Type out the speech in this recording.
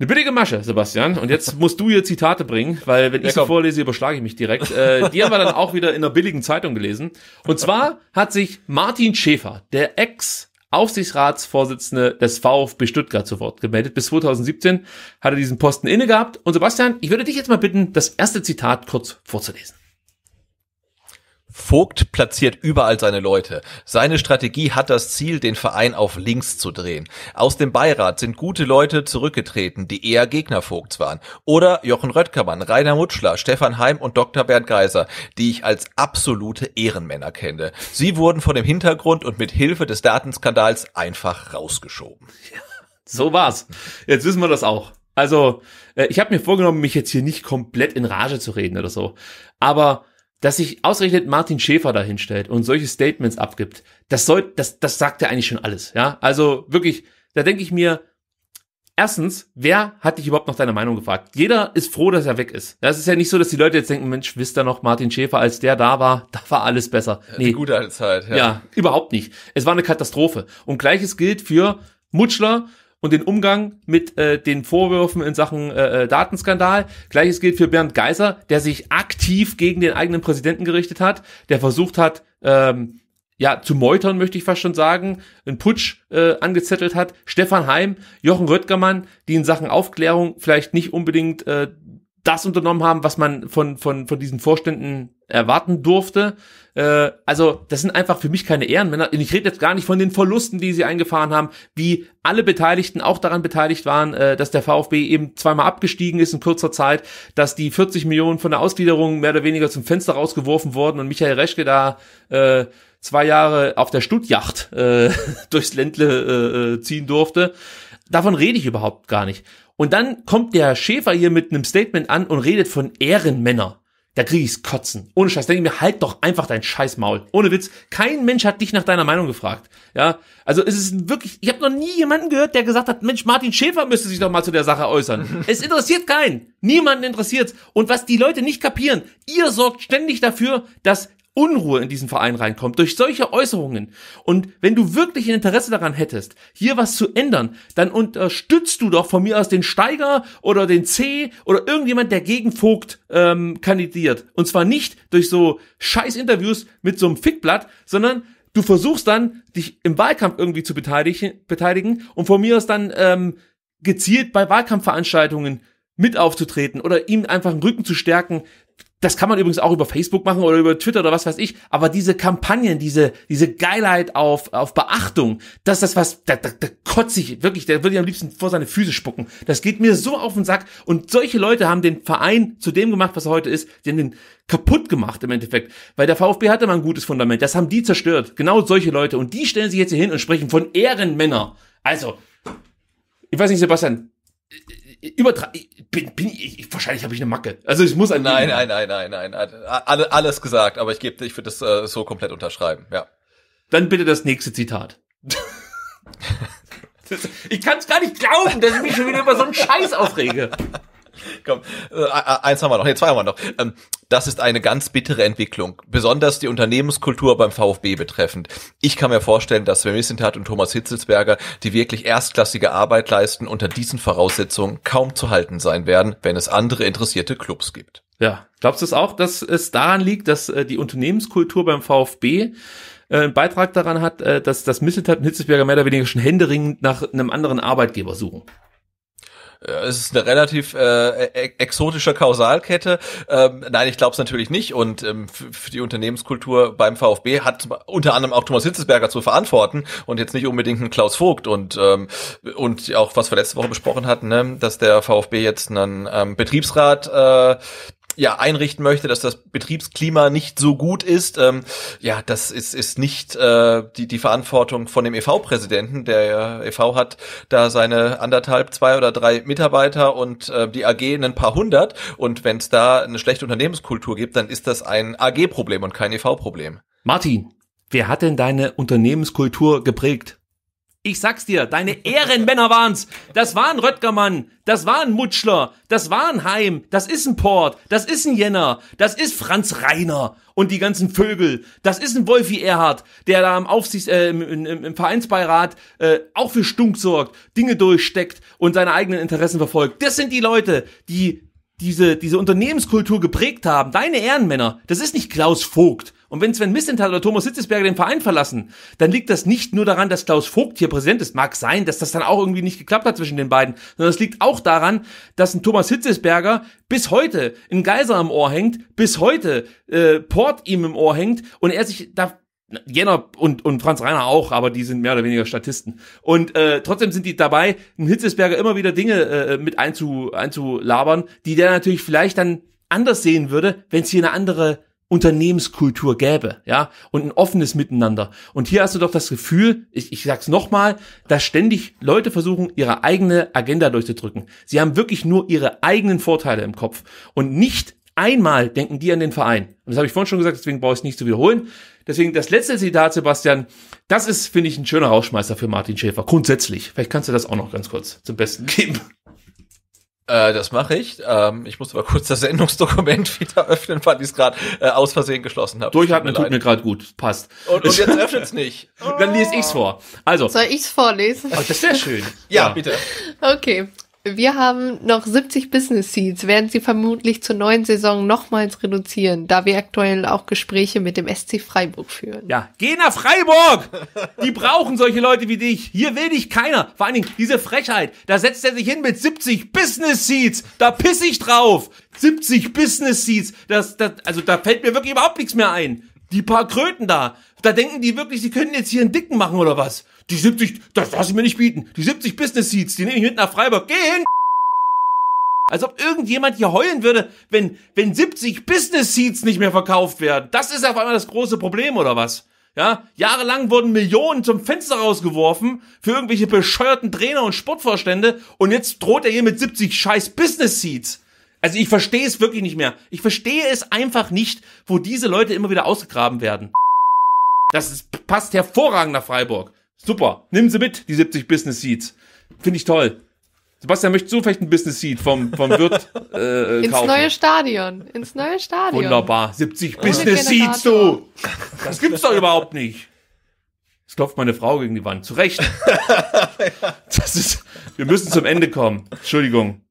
Eine billige Masche, Sebastian. Und jetzt musst du hier Zitate bringen, weil wenn ja, ich sie vorlese, überschlage ich mich direkt. Äh, die haben wir dann auch wieder in der billigen Zeitung gelesen. Und zwar hat sich Martin Schäfer, der Ex-Aufsichtsratsvorsitzende des VfB Stuttgart zu Wort gemeldet. Bis 2017 hat er diesen Posten inne gehabt. Und Sebastian, ich würde dich jetzt mal bitten, das erste Zitat kurz vorzulesen. Vogt platziert überall seine Leute. Seine Strategie hat das Ziel, den Verein auf links zu drehen. Aus dem Beirat sind gute Leute zurückgetreten, die eher Gegner Vogts waren. Oder Jochen Röttgermann, Rainer Mutschler, Stefan Heim und Dr. Bernd Geiser, die ich als absolute Ehrenmänner kenne. Sie wurden vor dem Hintergrund und mit Hilfe des Datenskandals einfach rausgeschoben. Ja, so war's. Jetzt wissen wir das auch. Also, äh, ich habe mir vorgenommen, mich jetzt hier nicht komplett in Rage zu reden oder so. Aber dass sich ausgerechnet Martin Schäfer dahinstellt und solche Statements abgibt, das soll, das, das sagt ja eigentlich schon alles, ja. Also wirklich, da denke ich mir, erstens, wer hat dich überhaupt noch deine Meinung gefragt? Jeder ist froh, dass er weg ist. Das ist ja nicht so, dass die Leute jetzt denken, Mensch, wisst ihr noch, Martin Schäfer, als der da war, da war alles besser. Nee. Die gute alte Zeit, ja. Ja, überhaupt nicht. Es war eine Katastrophe. Und gleiches gilt für Mutschler und den Umgang mit äh, den Vorwürfen in Sachen äh, äh, Datenskandal. Gleiches gilt für Bernd Geiser, der sich aktiv gegen den eigenen Präsidenten gerichtet hat, der versucht hat, ähm, ja, zu meutern, möchte ich fast schon sagen, einen Putsch äh, angezettelt hat. Stefan Heim, Jochen Röttgermann, die in Sachen Aufklärung vielleicht nicht unbedingt äh, das unternommen haben, was man von, von, von diesen Vorständen erwarten durfte. Äh, also, das sind einfach für mich keine Ehrenmänner. Und ich rede jetzt gar nicht von den Verlusten, die sie eingefahren haben, wie alle Beteiligten auch daran beteiligt waren, äh, dass der VfB eben zweimal abgestiegen ist in kurzer Zeit, dass die 40 Millionen von der Ausgliederung mehr oder weniger zum Fenster rausgeworfen wurden und Michael Reschke da äh, zwei Jahre auf der Stuttjacht äh, durchs Ländle äh, äh, ziehen durfte. Davon rede ich überhaupt gar nicht. Und dann kommt der Schäfer hier mit einem Statement an und redet von Ehrenmänner. Da krieg ich's kotzen. Ohne Scheiß. Denke ich mir, halt doch einfach dein Scheißmaul. Ohne Witz. Kein Mensch hat dich nach deiner Meinung gefragt. Ja. Also es ist wirklich, ich habe noch nie jemanden gehört, der gesagt hat, Mensch, Martin Schäfer müsste sich doch mal zu der Sache äußern. es interessiert keinen. Niemanden interessiert's. Und was die Leute nicht kapieren, ihr sorgt ständig dafür, dass Unruhe in diesen Verein reinkommt, durch solche Äußerungen. Und wenn du wirklich ein Interesse daran hättest, hier was zu ändern, dann unterstützt du doch von mir aus den Steiger oder den C oder irgendjemand, der gegen Vogt ähm, kandidiert. Und zwar nicht durch so scheiß Interviews mit so einem Fickblatt, sondern du versuchst dann, dich im Wahlkampf irgendwie zu beteiligen, beteiligen und von mir aus dann ähm, gezielt bei Wahlkampfveranstaltungen mit aufzutreten oder ihm einfach den Rücken zu stärken. Das kann man übrigens auch über Facebook machen oder über Twitter oder was weiß ich. Aber diese Kampagnen, diese, diese Geilheit auf, auf Beachtung, das ist das, was, da, da, da kotze ich wirklich, da würde ich am liebsten vor seine Füße spucken. Das geht mir so auf den Sack. Und solche Leute haben den Verein zu dem gemacht, was er heute ist. Die haben den kaputt gemacht im Endeffekt. Weil der VfB hatte mal ein gutes Fundament. Das haben die zerstört. Genau solche Leute. Und die stellen sich jetzt hier hin und sprechen von Ehrenmänner. Also, ich weiß nicht, Sebastian, übertra bin, bin ich, wahrscheinlich habe ich eine Macke. Also ich muss ein nein, nein, nein, nein, nein, nein, alle, alles gesagt, aber ich gebe, ich würde das äh, so komplett unterschreiben, ja. Dann bitte das nächste Zitat. ich kann es gar nicht glauben, dass ich mich schon wieder über so einen Scheiß aufrege. Komm, äh, äh, eins haben wir noch, nee, zwei haben wir noch. Ähm, das ist eine ganz bittere Entwicklung, besonders die Unternehmenskultur beim VfB betreffend. Ich kann mir vorstellen, dass Sven Missentat und Thomas Hitzelsberger, die wirklich erstklassige Arbeit leisten, unter diesen Voraussetzungen kaum zu halten sein werden, wenn es andere interessierte Clubs gibt. Ja, glaubst du es auch, dass es daran liegt, dass äh, die Unternehmenskultur beim VfB einen Beitrag daran hat, dass das Missentat und Hitzelsberger mehr oder weniger schon händeringend nach einem anderen Arbeitgeber suchen? Äh, es ist eine relativ äh, e-, e-, exotische Kausalkette. Ähm, nein, ich glaube es natürlich nicht. Und ähm, für die Unternehmenskultur beim VfB hat unter anderem auch Thomas Hitzesberger zu verantworten und jetzt nicht unbedingt ein Klaus Vogt und ähm, und auch was wir letzte Woche besprochen hatten, ne, dass der VfB jetzt einen ähm, Betriebsrat äh, ja einrichten möchte, dass das Betriebsklima nicht so gut ist. Ähm, ja, das ist ist nicht äh, die die Verantwortung von dem EV-Präsidenten. Der äh, EV hat da seine anderthalb, zwei oder drei Mitarbeiter und äh, die AG ein paar hundert. Und wenn es da eine schlechte Unternehmenskultur gibt, dann ist das ein AG-Problem und kein EV-Problem. Martin, wer hat denn deine Unternehmenskultur geprägt? Ich sag's dir, deine Ehrenmänner waren's. Das war ein Röttgermann, das war ein Mutschler, das war ein Heim, das ist ein Port, das ist ein Jenner, das ist Franz Reiner und die ganzen Vögel, das ist ein Wolfi Erhard, der da im Aufsichts, äh, im, im, im, Vereinsbeirat äh, auch für Stunk sorgt, Dinge durchsteckt und seine eigenen Interessen verfolgt. Das sind die Leute, die diese, diese Unternehmenskultur geprägt haben. Deine Ehrenmänner, das ist nicht Klaus Vogt, und wenn Sven Missenthal oder Thomas Hitzesberger den Verein verlassen, dann liegt das nicht nur daran, dass Klaus Vogt hier präsent ist. Mag sein, dass das dann auch irgendwie nicht geklappt hat zwischen den beiden, sondern es liegt auch daran, dass ein Thomas Hitzesberger bis heute einen Geiser am Ohr hängt, bis heute äh, Port ihm im Ohr hängt und er sich da Jenner und, und Franz Reiner auch, aber die sind mehr oder weniger Statisten. Und äh, trotzdem sind die dabei, ein Hitzesberger immer wieder Dinge äh, äh, mit einzu, einzulabern, die der natürlich vielleicht dann anders sehen würde, wenn es hier eine andere Unternehmenskultur gäbe, ja, und ein offenes Miteinander. Und hier hast du doch das Gefühl, ich, ich sag's nochmal, dass ständig Leute versuchen, ihre eigene Agenda durchzudrücken. Sie haben wirklich nur ihre eigenen Vorteile im Kopf und nicht einmal denken die an den Verein. Und das habe ich vorhin schon gesagt, deswegen brauche ich es nicht zu wiederholen. Deswegen das letzte Zitat, Sebastian, das ist, finde ich, ein schöner Rausschmeißer für Martin Schäfer, grundsätzlich. Vielleicht kannst du das auch noch ganz kurz zum Besten geben. Äh, das mache ich. Ähm, ich muss aber kurz das Sendungsdokument wieder öffnen, weil ich es gerade äh, aus Versehen geschlossen habe. Durchatmen tut mir gerade gut. Passt. Und, und jetzt es nicht. Dann lese es vor. Also. Soll es vorlesen? Oh, das sehr schön. ja, ja, bitte. Okay. Wir haben noch 70 Business Seats, werden sie vermutlich zur neuen Saison nochmals reduzieren, da wir aktuell auch Gespräche mit dem SC Freiburg führen. Ja, geh nach Freiburg! Die brauchen solche Leute wie dich. Hier will dich keiner. Vor allen Dingen diese Frechheit. Da setzt er sich hin mit 70 Business Seats. Da piss ich drauf. 70 Business Seats. Das, das, also da fällt mir wirklich überhaupt nichts mehr ein. Die paar Kröten da, da denken die wirklich, die können jetzt hier einen Dicken machen oder was? Die 70, das darfst ich mir nicht bieten. Die 70 Business Seats, die nehme ich mit nach Freiburg. Geh hin! Als ob irgendjemand hier heulen würde, wenn, wenn 70 Business Seats nicht mehr verkauft werden. Das ist auf einmal das große Problem oder was? Ja, jahrelang wurden Millionen zum Fenster rausgeworfen für irgendwelche bescheuerten Trainer und Sportvorstände und jetzt droht er hier mit 70 scheiß Business Seats. Also ich verstehe es wirklich nicht mehr. Ich verstehe es einfach nicht, wo diese Leute immer wieder ausgegraben werden. Das ist, passt hervorragend nach Freiburg. Super. Nimm sie mit, die 70 Business Seats. Finde ich toll. Sebastian, möchtest du vielleicht ein Business Seat vom, vom Wirt äh, Ins neue Stadion. Ins neue Stadion. Wunderbar. 70 oh. Business Seats, du. Das gibt's doch überhaupt nicht. Es klopft meine Frau gegen die Wand. Zu Recht. Das ist, wir müssen zum Ende kommen. Entschuldigung.